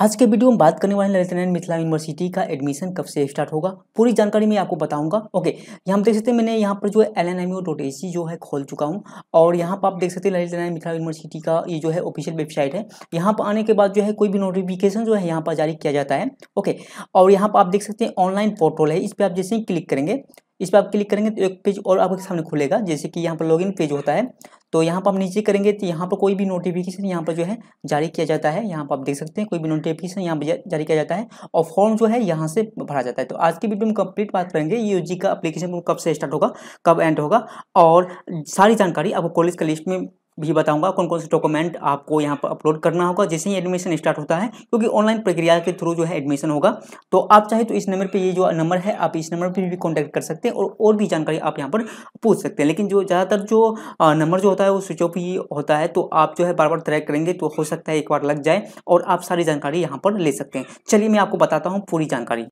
आज के वीडियो में बात करने वाले लेफ्टिनेंट मिथिला यूनिवर्सिटी का एडमिशन कब से स्टार्ट होगा पूरी जानकारी मैं आपको बताऊंगा ओके यहाँ पर देख सकते हैं मैंने यहाँ पर जो है L N M dot A C जो है खोल चुका हूँ और यहाँ पर आप देख सकते हैं लेफ्टिनेंट मिथिला यूनिवर्सिटी का ये जो है ऑफिशियल वेबसाइट है यहाँ पर आने के बाद जो है कोई भी नोटिफिकेशन जो है यहाँ पर जारी किया जाता है ओके और यहाँ पर आप देख सकते हैं ऑनलाइन पोर्टल है इस पर आप जैसे ही क्लिक करेंगे इस पर आप क्लिक करेंगे तो एक पेज और आपके सामने खुलेगा जैसे कि यहाँ पर लॉगिन पेज होता है तो यहाँ पर हम नीचे करेंगे तो यहाँ पर कोई भी नोटिफिकेशन यहाँ पर जो है जारी किया जाता है यहाँ पर आप देख सकते हैं कोई भी नोटिफिकेशन यहाँ पर जारी किया जाता है और फॉर्म जो है यहाँ से भरा जाता है तो आज की वीडियो में कंप्लीट बात करेंगे यू का अप्लीकेशन कब से स्टार्ट होगा कब एंड होगा और सारी जानकारी आपको कॉलेज का लिस्ट में भी बताऊंगा कौन कौन से डॉक्यूमेंट आपको यहाँ पर अपलोड करना होगा जैसे ही एडमिशन स्टार्ट होता है क्योंकि ऑनलाइन प्रक्रिया के थ्रू जो है एडमिशन होगा तो आप चाहे तो इस नंबर पर ये जो नंबर है आप इस नंबर पर भी कॉन्टैक्ट कर सकते हैं और और भी जानकारी आप यहाँ पर पूछ सकते हैं लेकिन जो ज़्यादातर जो नंबर जो होता है वो स्विच ऑफ ही होता है तो आप जो है बार बार ट्रैक करेंगे तो हो सकता है एक बार लग जाए और आप सारी जानकारी यहाँ पर ले सकते हैं चलिए मैं आपको बताता हूँ पूरी जानकारी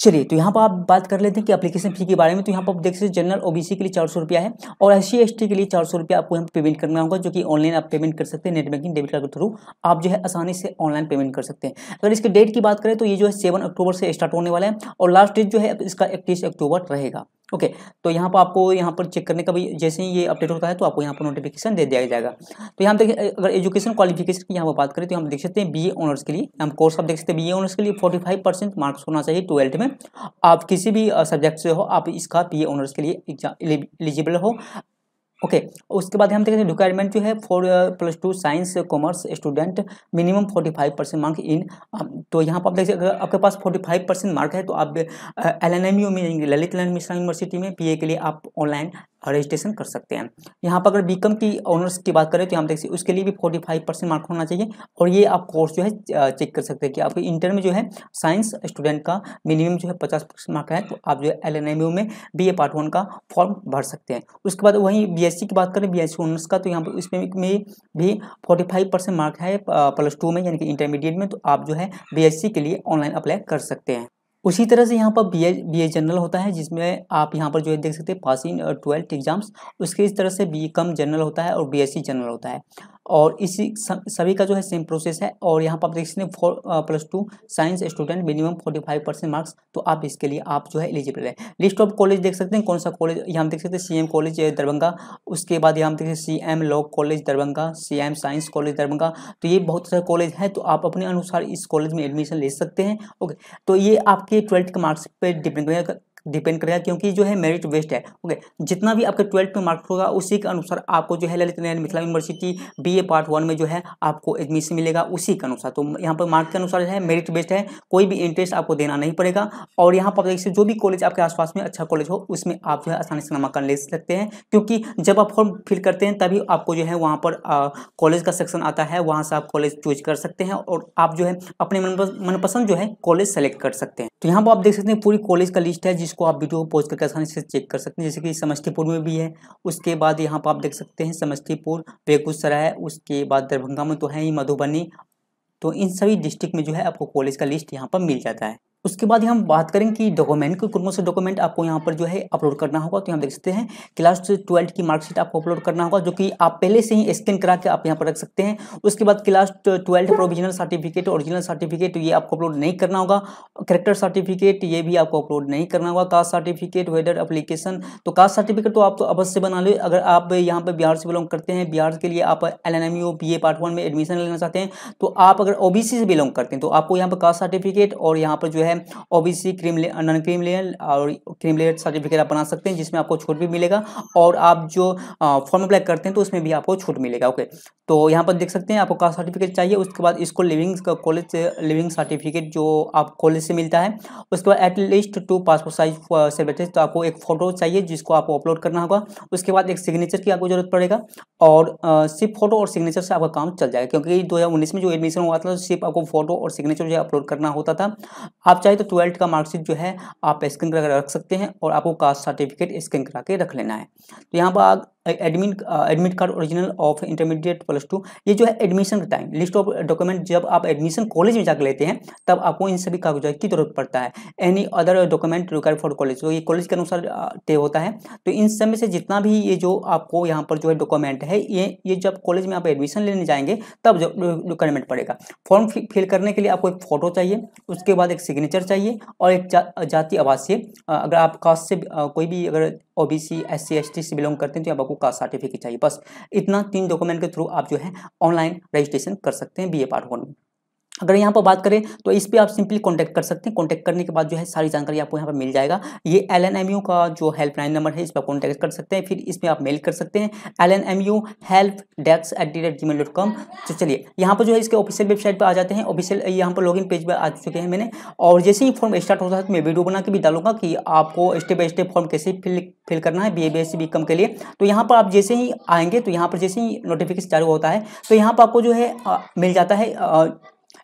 चलिए तो यहाँ पर आप बात कर लेते हैं कि एप्लीकेशन फी के बारे में तो यहाँ पर आप देख सकते हैं जनरल ओबीसी के लिए चार सौ रुपया है और एस सी के लिए चार सौ रुपया आपको यहाँ पर पेमेंट करना होगा जो कि ऑनलाइन आप पेमेंट कर सकते हैं नेट बैंकिंग डेबिट कार्ड के थ्रू आप जो है आसानी से ऑनलाइन पेमेंट कर सकते हैं अगर इसके डेट की बात करें तो ये जो है सेवन अक्टूबर से स्टार्ट होने वाला है और लास्ट डेट जो है इसका इकतीस अक्टूबर रहेगा ओके okay, तो यहाँ पर आपको यहाँ पर चेक करने का भी जैसे ही ये अपडेट होता है तो आपको यहाँ पर नोटिफिकेशन दे दिया जाएगा तो यहाँ देखिए अगर एजुकेशन क्वालिफिकेशन की यहाँ पर बात करें तो हम देख सकते हैं ए ऑनर्स के लिए हम कोर्स आप देख सकते हैं ए ऑनर्स के लिए फोर्टी फाइव परसेंट मार्क्स होना चाहिए ट्वेल्थ में आप किसी भी सब्जेक्ट से हो आप इसका बी ऑनर्स के लिए एग्जाम एलिजिबल हो ओके okay, उसके बाद हम देखेंगे रिक्वायरमेंट जो है four plus two science commerce student minimum forty five percent mark in तो यहाँ पर आप देखिए अगर आपके पास फोर्टी फाइव परसेंट मार्क है तो आप एल एन एम यू में जाएंगे ललित नारायण मिश्रा यूनिवर्सिटी में पी ए के लिए आप ऑनलाइन रजिस्ट्रेशन कर सकते हैं यहाँ पर अगर बीकम की ऑनर्स की बात करें तो हम देख सकते उसके लिए भी फोर्टी फाइव परसेंट मार्क होना चाहिए और ये आप कोर्स जो है चेक कर सकते हैं कि आपके इंटर में जो है साइंस स्टूडेंट का मिनिमम जो है पचास परसेंट मार्क है तो आप जो है एल में बी ए पार्ट वन का फॉर्म भर सकते हैं उसके बाद वहीं बी की बात करें बी ऑनर्स का तो यहाँ पर उसमें में भी फोर्टी मार्क है प्लस टू में यानी कि इंटरमीडिएट में तो आप जो है बी के लिए ऑनलाइन अप्लाई कर सकते हैं उसी तरह से यहाँ पर B A B A general होता है जिसमें आप यहाँ पर जो है देख सकते हैं पासिंग ट्वेल्थ एग्जाम्स उसके इस तरह से बी e कम जनरल होता है और बी एस सी जनरल होता है और इसी सभी का जो है सेम प्रोसेस है और यहाँ पर आप देख सकते हैं four plus two science student minimum forty five percent marks तो आप इसके लिए आप जो है एलिजिबल है लिस्ट ऑफ कॉलेज देख सकते हैं कौन सा कॉलेज यहाँ देख सकते हैं सी कॉलेज दरभंगा उसके बाद यहाँ देख सकते हैं C M law college Darbhanga C M science college Darbhanga तो ये बहुत सारे कॉलेज है तो आप अपने अनुसार इस कॉलेज में एडमिशन ले सकते हैं ओके तो ये आपके ट्वेल्थ के मार्क्स पर डिपेंड डिपेंड करेगा क्योंकि जो है मेरिट बेस्ड है ओके जितना भी आपका ट्वेल्थ में मार्क्स होगा उसी के अनुसार आपको जो है Lalit Narayan Mithila university BA part one में जो है आपको एडमिशन मिलेगा उसी के अनुसार तो यहाँ पर मार्क के अनुसार है मेरिट बेस्ड है कोई भी इंटरेस्ट आपको देना नहीं पड़ेगा और यहाँ पर देखिए जो भी कॉलेज आपके आसपास में अच्छा कॉलेज हो उसमें आप जो है आसानी से नामांकन ले सकते हैं क्योंकि जब आप फॉर्म फिल करते हैं तभी आपको जो है वहाँ पर कॉलेज का सेक्शन आता है वहाँ से आप कॉलेज चूज कर सकते हैं और आप जो है अपने मनपसंद जो है कॉलेज सेलेक्ट कर सकते हैं तो यहाँ पर आप देख सकते हैं पूरी कॉलेज का लिस्ट है जिस इसको आप वीडियो को पॉज करके आसानी से चेक कर सकते हैं जैसे कि समस्तीपुर में भी है उसके बाद यहाँ पर आप देख सकते हैं समस्तीपुर बेगूसराय उसके बाद दरभंगा में तो है ही मधुबनी तो इन सभी डिस्ट्रिक्ट में जो है आपको कॉलेज का लिस्ट यहाँ पर मिल जाता है उसके बाद हम बात करें कि डॉक्यूमेंट को कौन से डॉक्यूमेंट आपको यहाँ पर जो है अपलोड करना होगा तो यहाँ देख सकते हैं क्लास ट्वेल्थ की मार्कशीट आपको अपलोड करना होगा जो कि आप पहले से ही स्कैन करा के आप यहाँ पर रख सकते हैं उसके बाद class twelfth provisional certificate original certificate ये आपको अपलोड नहीं करना होगा करेक्टर सर्टिफिकेट ये भी आपको अपलोड नहीं करना होगा कास्ट सर्टिफिकेट वेदर अप्लीकेशन तो कास्ट सर्टिफिकेट तो आप तो अवश्य बना लो अगर आप यहाँ पर बिहार से बिलोंग करते हैं बिहार के लिए आप L N M U A part one में एडमिशन लेना चाहते हैं तो आप अगर ओ बी सी से बिलोंग करते हैं तो आपको यहाँ पर कास्ट सर्टिफिकेट और यहाँ पर जो है है ओबीसी क्रीम ले नॉन क्रीम लेयर और क्रीम लेयर सर्टिफिकेट आप बना सकते हैं जिसमें आपको छूट भी मिलेगा और आप जो फॉर्म uh, अप्लाई करते हैं तो उसमें भी आपको छूट मिलेगा ओके तो यहाँ पर देख सकते हैं आपको कास्ट सर्टिफिकेट चाहिए उसके बाद इसको लिविंग कॉलेज uh, से लिविंग सर्टिफिकेट जो आप कॉलेज से मिलता है उसके बाद एटलीस्ट टू पासपोर्ट साइज से बैठे तो आपको एक फ़ोटो चाहिए जिसको आपको अपलोड करना होगा उसके बाद एक सिग्नेचर की आपको ज़रूरत पड़ेगा और uh, सिर्फ फोटो और सिग्नेचर से आपका काम चल जाएगा क्योंकि दो में जो एडमिशन हुआ था सिर्फ आपको फोटो और सिग्नेचर जो अपलोड करना होता था आप चाहे तो ट्वेल्थ का मार्कशीट जो है आप स्कैन करा रख सकते हैं और आपको कास्ट सर्टिफिकेट स्कैन करा के रख लेना है तो यहाँ पर admin admit card original of intermediate plus two ये जो है एडमिशन का टाइम लिस्ट ऑफ डॉक्यूमेंट जब आप एडमिशन कॉलेज में जाकर लेते हैं तब आपको इन सभी कागजात की जरूरत पड़ता है any other document require for college तो ये कॉलेज के अनुसार तय होता है तो इन सब में से जितना भी ये जो आपको यहाँ पर जो है डॉक्यूमेंट है ये ये जब कॉलेज में आप एडमिशन लेने जाएंगे तब जो डॉक्यूमेंट पड़ेगा फॉर्म फिल करने के लिए आपको एक फ़ोटो चाहिए उसके बाद एक सिग्नेचर चाहिए और एक जा, जाति आवासीय अगर आप कास्ट से कोई भी अगर O B C S C S T से बिलोंग करते हैं तो यहाँ आपको कास्ट सर्टिफिकेट चाहिए बस इतना तीन डॉक्यूमेंट के थ्रू आप जो है ऑनलाइन रजिस्ट्रेशन कर सकते हैं बी ए पार्ट वन में अगर यहाँ पर बात करें तो इस पर आप सिंपली कांटेक्ट कर सकते हैं कांटेक्ट करने के बाद जो है सारी जानकारी आपको यहाँ पर मिल जाएगा ये एल एन एम यू का जो हेल्पलाइन नंबर है इस पर कांटेक्ट कर सकते हैं फिर इसमें आप मेल कर सकते हैं L N M U help desk at the rate G mail dot com तो चलिए यहाँ पर जो है इसके ऑफिशियल वेबसाइट पर आ जाते हैं ऑफिशियल यहाँ पर इन पेज पर आ चुके हैं मैंने और जैसे ही फॉर्म स्टार्ट होता है तो मैं वीडियो बना के भी डालूंगा कि आपको स्टेप बाई स्टेप फॉर्म कैसे फिल फिल करना है B A B S C B com के लिए तो यहाँ पर आप जैसे ही आएंगे तो यहाँ पर जैसे ही नोटिफिकेशन चालू होता है तो यहाँ पर आपको जो है मिल जाता है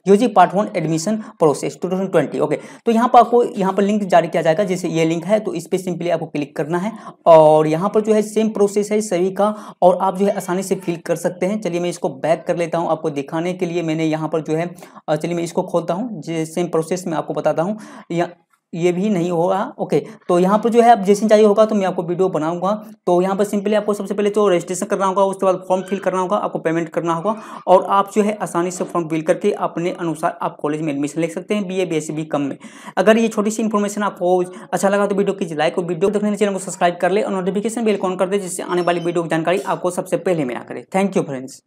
UG part one admission process 2020 okay तो यहाँ पर आपको यहाँ पर लिंक जारी किया जाएगा जैसे ये लिंक है तो इस पर सिंपली आपको क्लिक करना है और यहाँ पर जो है सेम प्रोसेस है सभी का और आप जो है आसानी से फिल कर सकते हैं चलिए मैं इसको बैक कर लेता हूँ आपको दिखाने के लिए मैंने यहाँ पर जो है चलिए मैं इसको खोलता हूँ सेम प्रोसेस में आपको बताता हूँ ये भी नहीं होगा ओके तो यहाँ पर जो है आप जैसे चाहिए होगा तो मैं आपको वीडियो बनाऊंगा तो यहाँ पर सिंपली आपको सबसे पहले तो रजिस्ट्रेशन करना होगा उसके बाद फॉर्म फिल करना होगा आपको पेमेंट करना होगा और आप जो है आसानी से फॉर्म फिल करके अपने अनुसार आप कॉलेज में एडमिशन ले सकते हैं B A B S com में अगर ये छोटी सी इन्फॉर्मेशन आपको अच्छा लगा तो वीडियो कीजिए लाइक और वीडियो देखने चैनल को सब्सक्राइब कर ले और नोटिफिकेशन बिल कॉन कर दे जिससे आने वाली वीडियो की जानकारी आपको सबसे पहले मिला करे थैंक यू फ्रेंड्स